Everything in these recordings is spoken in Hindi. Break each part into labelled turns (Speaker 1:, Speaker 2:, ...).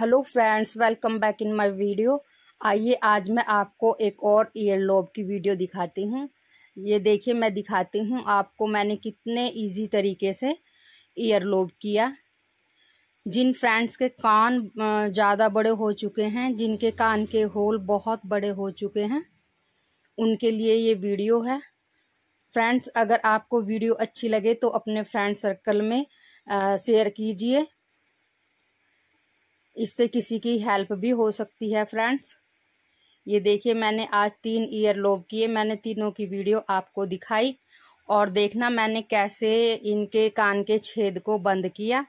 Speaker 1: hello friends welcome back in my video आइए आज मैं आपको एक और ईयर लोब की वीडियो दिखाती हूँ ये देखिए मैं दिखाती हूँ आपको मैंने कितने इजी तरीके से ईयर लोब किया जिन फ्रेंड्स के कान ज़्यादा बड़े हो चुके हैं जिनके कान के होल बहुत बड़े हो चुके हैं उनके लिए ये वीडियो है फ्रेंड्स अगर आपको वीडियो अच्छी लगे तो अपने फ्रेंड सर्कल में शेयर कीजिए इससे किसी की हेल्प भी हो सकती है फ्रेंड्स ये देखिए मैंने आज तीन ईयर लोब किए मैंने तीनों की वीडियो आपको दिखाई और देखना मैंने कैसे इनके कान के छेद को बंद किया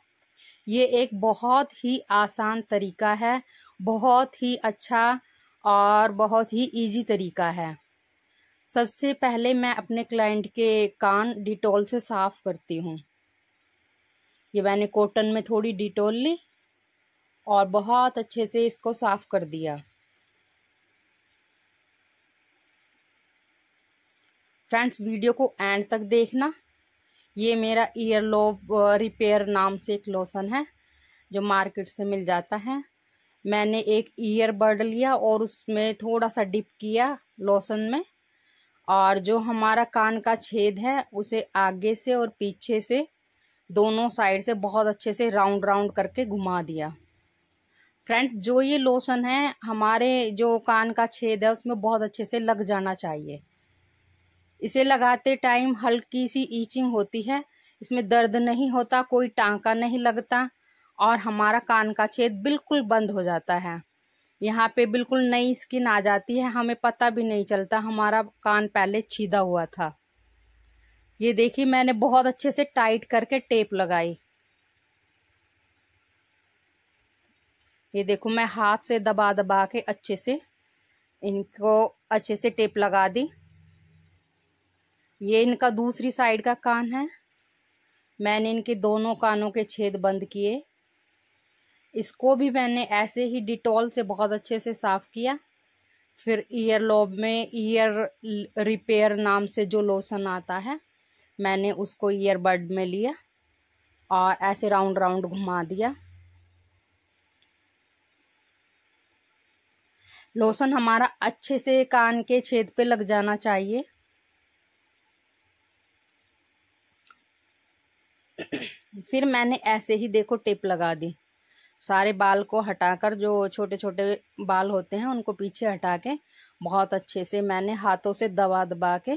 Speaker 1: ये एक बहुत ही आसान तरीका है बहुत ही अच्छा और बहुत ही इजी तरीका है सबसे पहले मैं अपने क्लाइंट के कान डिटोल से साफ़ करती हूँ ये मैंने कॉटन में थोड़ी डिटोल ली और बहुत अच्छे से इसको साफ़ कर दिया फ्रेंड्स वीडियो को एंड तक देखना ये मेरा ईयर लोब रिपेयर नाम से एक लोशन है जो मार्केट से मिल जाता है मैंने एक ईयर बर्ड लिया और उसमें थोड़ा सा डिप किया लोशन में और जो हमारा कान का छेद है उसे आगे से और पीछे से दोनों साइड से बहुत अच्छे से राउंड राउंड करके घुमा दिया फ्रेंड्स जो ये लोशन है हमारे जो कान का छेद है उसमें बहुत अच्छे से लग जाना चाहिए इसे लगाते टाइम हल्की सी ईचिंग होती है इसमें दर्द नहीं होता कोई टांका नहीं लगता और हमारा कान का छेद बिल्कुल बंद हो जाता है यहाँ पे बिल्कुल नई स्किन आ जाती है हमें पता भी नहीं चलता हमारा कान पहले छीदा हुआ था ये देखिए मैंने बहुत अच्छे से टाइट करके टेप लगाई ये देखो मैं हाथ से दबा दबा के अच्छे से इनको अच्छे से टेप लगा दी ये इनका दूसरी साइड का कान है मैंने इनके दोनों कानों के छेद बंद किए इसको भी मैंने ऐसे ही डिटॉल से बहुत अच्छे से साफ़ किया फिर ईयर लोब में ईयर रिपेयर नाम से जो लोशन आता है मैंने उसको ईयरबड में लिया और ऐसे राउंड राउंड घुमा दिया लोशन हमारा अच्छे से कान के छेद पे लग जाना चाहिए फिर मैंने ऐसे ही देखो टेप लगा दी सारे बाल को हटाकर जो छोटे छोटे बाल होते हैं उनको पीछे हटा के बहुत अच्छे से मैंने हाथों से दबा दबा के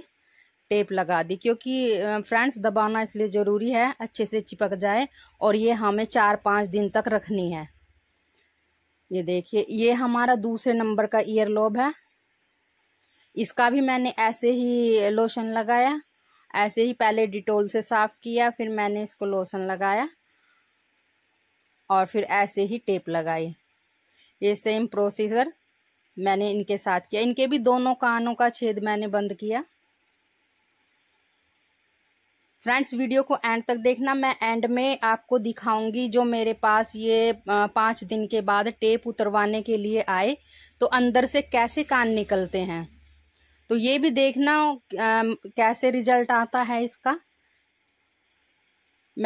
Speaker 1: टेप लगा दी क्योंकि फ्रेंड्स दबाना इसलिए ज़रूरी है अच्छे से चिपक जाए और ये हमें चार पाँच दिन तक रखनी है ये देखिए ये हमारा दूसरे नंबर का ईयर लोब है इसका भी मैंने ऐसे ही लोशन लगाया ऐसे ही पहले डिटोल से साफ़ किया फिर मैंने इसको लोशन लगाया और फिर ऐसे ही टेप लगाई ये सेम प्रोसीजर मैंने इनके साथ किया इनके भी दोनों कानों का छेद मैंने बंद किया फ्रेंड्स वीडियो को एंड तक देखना मैं एंड में आपको दिखाऊंगी जो मेरे पास ये पाँच दिन के बाद टेप उतरवाने के लिए आए तो अंदर से कैसे कान निकलते हैं तो ये भी देखना कैसे रिजल्ट आता है इसका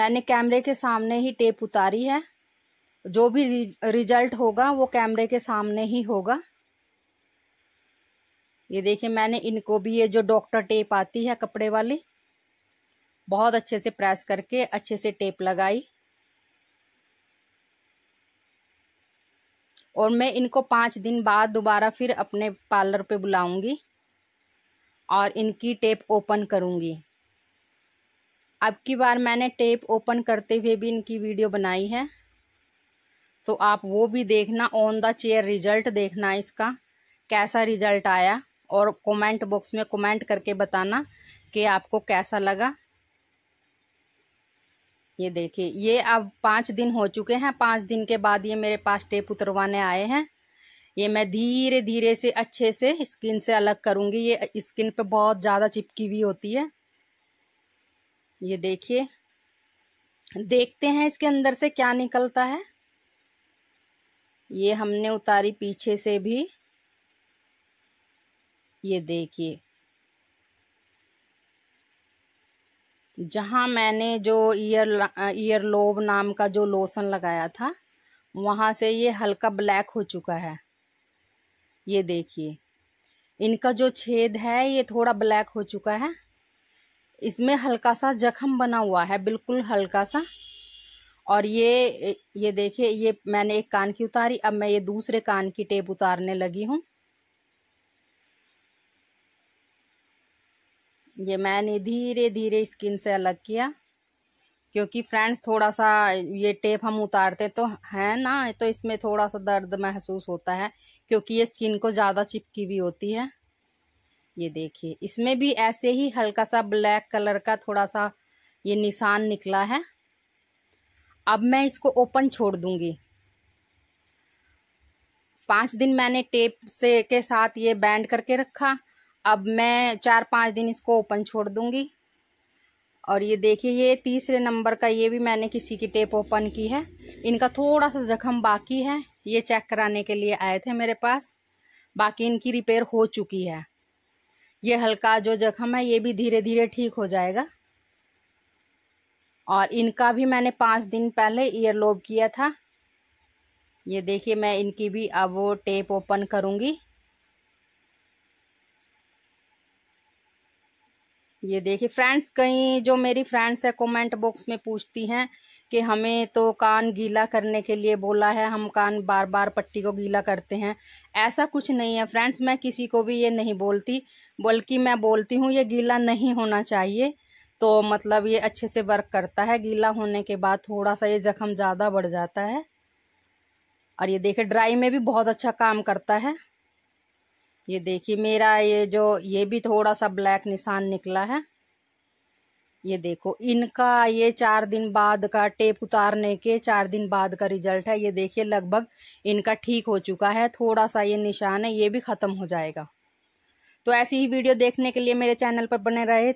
Speaker 1: मैंने कैमरे के सामने ही टेप उतारी है जो भी रिजल्ट होगा वो कैमरे के सामने ही होगा ये देखिए मैंने इनको भी ये जो डॉक्टर टेप आती है कपड़े वाली बहुत अच्छे से प्रेस करके अच्छे से टेप लगाई और मैं इनको पाँच दिन बाद दोबारा फिर अपने पार्लर पे बुलाऊंगी और इनकी टेप ओपन करूंगी अब की बार मैंने टेप ओपन करते हुए भी इनकी वीडियो बनाई है तो आप वो भी देखना ऑन द चेयर रिजल्ट देखना इसका कैसा रिजल्ट आया और कमेंट बॉक्स में कमेंट करके बताना कि आपको कैसा लगा ये देखिए ये अब पाँच दिन हो चुके हैं पाँच दिन के बाद ये मेरे पास टेप उतरवाने आए हैं ये मैं धीरे धीरे से अच्छे से स्किन से अलग करूँगी ये स्किन पे बहुत ज़्यादा चिपकी हुई होती है ये देखिए देखते हैं इसके अंदर से क्या निकलता है ये हमने उतारी पीछे से भी ये देखिए जहाँ मैंने जो ईयर ईयर लोब नाम का जो लोशन लगाया था वहाँ से ये हल्का ब्लैक हो चुका है ये देखिए इनका जो छेद है ये थोड़ा ब्लैक हो चुका है इसमें हल्का सा जख्म बना हुआ है बिल्कुल हल्का सा और ये ये देखिए ये मैंने एक कान की उतारी अब मैं ये दूसरे कान की टेप उतारने लगी हूँ ये मैंने धीरे धीरे स्किन से अलग किया क्योंकि फ्रेंड्स थोड़ा सा ये टेप हम उतारते तो है ना तो इसमें थोड़ा सा दर्द महसूस होता है क्योंकि ये स्किन को ज़्यादा चिपकी भी होती है ये देखिए इसमें भी ऐसे ही हल्का सा ब्लैक कलर का थोड़ा सा ये निशान निकला है अब मैं इसको ओपन छोड़ दूंगी पाँच दिन मैंने टेप से के साथ ये बैंड करके रखा अब मैं चार पाँच दिन इसको ओपन छोड़ दूँगी और ये देखिए ये तीसरे नंबर का ये भी मैंने किसी की टेप ओपन की है इनका थोड़ा सा जख्म बाकी है ये चेक कराने के लिए आए थे मेरे पास बाकी इनकी रिपेयर हो चुकी है ये हल्का जो जख्म है ये भी धीरे धीरे ठीक हो जाएगा और इनका भी मैंने पाँच दिन पहले ईयर लोब किया था ये देखिए मैं इनकी भी अब टेप ओपन करूँगी ये देखिए फ्रेंड्स कहीं जो मेरी फ्रेंड्स है कमेंट बॉक्स में पूछती हैं कि हमें तो कान गीला करने के लिए बोला है हम कान बार बार पट्टी को गीला करते हैं ऐसा कुछ नहीं है फ्रेंड्स मैं किसी को भी ये नहीं बोलती बल्कि मैं बोलती हूँ ये गीला नहीं होना चाहिए तो मतलब ये अच्छे से वर्क करता है गीला होने के बाद थोड़ा सा ये जख्म ज़्यादा बढ़ जाता है और ये देखे ड्राई में भी बहुत अच्छा काम करता है ये देखिए मेरा ये जो ये भी थोड़ा सा ब्लैक निशान निकला है ये देखो इनका ये चार दिन बाद का टेप उतारने के चार दिन बाद का रिजल्ट है ये देखिए लगभग इनका ठीक हो चुका है थोड़ा सा ये निशान है ये भी ख़त्म हो जाएगा तो ऐसी ही वीडियो देखने के लिए मेरे चैनल पर बने रहे